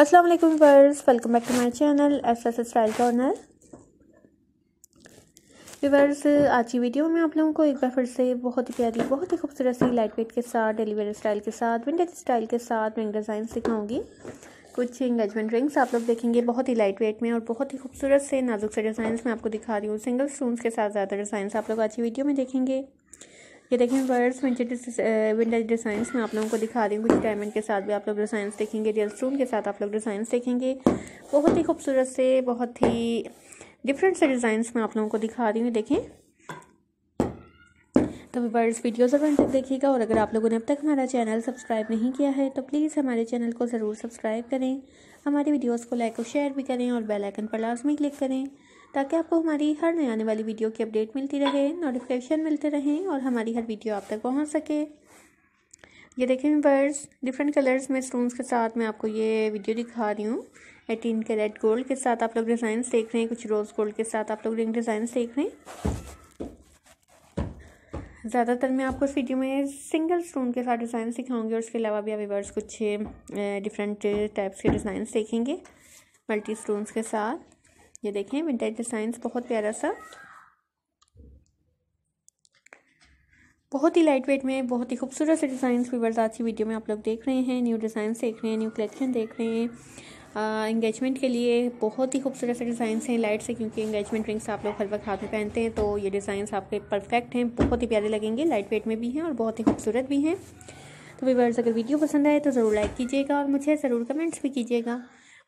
अस्सलाम वालेकुम वर्स welcome back to my channel S S style corner viewers आज की वीडियो में आप लोगों को एक बार फिर से बहुत ही प्यारी बहुत ही खूबसूरत सी लाइट वेट के साथ डेलीवेर स्टाइल के साथ विंटेज स्टाइल के साथ रिंग डिज़ाइन सिखाऊंगी कुछ इंगेजमेंट रिंग्स आप लोग देखेंगे बहुत ही लाइट वेट में और बहुत ही खूबसूरत से नाजुक से डिजाइन मैं आपको दिखा रही हूँ सिंगल स्टोन्स के साथ ज़्यादा डिजाइन आप लोग आज की वीडियो में देखेंगे ये देखें वर्ड्स विंटेज डिजाइन में आप लोगों को दिखा रही हूँ कुछ डायमंड के साथ भी आप लोग डिजाइन देखेंगे रियल स्टोन के साथ आप लोग डिजाइन देखेंगे बहुत ही खूबसूरत से बहुत ही डिफरेंट से डिजाइन में आप लोगों को दिखा रही हूँ देखें तो वर्ड्स वीडियो ज़रूर तक देखिएगा और अगर आप लोगों ने अब तक हमारा चैनल सब्सक्राइब नहीं किया है तो प्लीज़ हमारे चैनल को ज़रूर सब्सक्राइब करें हमारी वीडियोस को लाइक और शेयर भी करें और बेल आइकन पर लाजमी क्लिक करें ताकि आपको हमारी हर नई आने वाली वीडियो की अपडेट मिलती रहे नोटिफिकेशन मिलते रहें और हमारी हर वीडियो आप तक पहुँच सके ये देखें वर्ड्स डिफरेंट कलर्स में स्टोन्स के साथ मैं आपको ये वीडियो दिखा रही हूँ एटीन कैरेट गोल्ड के साथ आप लोग डिज़ाइंस देख रहे हैं कुछ रोज़ गोल्ड के साथ आप लोग रिंग डिज़ाइंस देख रहे हैं ज़्यादातर मैं आपको इस वीडियो में सिंगल स्टोन के साथ डिज़ाइन सिखाऊंगी और उसके अलावा भी आप व्यवर्स कुछ डिफरेंट टाइप्स के डिज़ाइंस देखेंगे मल्टी स्टोन्स के साथ ये देखें विंटेज डिज़ाइंस बहुत प्यारा सा बहुत ही लाइट वेट में बहुत ही खूबसूरत से डिजाइन फीवर्स आज की वीडियो में आप लोग देख रहे हैं न्यू डिजाइन देख रहे हैं न्यू कलेक्शन देख रहे हैं इंगेजमेंट के लिए बहुत ही खूबसूरत से डिजाइन हैं लाइट से क्योंकि इंगेजमेंट रिंग्स आप लोग हर वक्त हाथ में पहनते हैं तो ये डिजाइन आपके परफेक्ट हैं बहुत ही प्यारे लगेंगे लाइट वेट में भी हैं और बहुत ही खूबसूरत भी हैं तो वीवर्स अगर वीडियो पसंद आए तो ज़रूर लाइक कीजिएगा और मुझे ज़रूर कमेंट्स भी कीजिएगा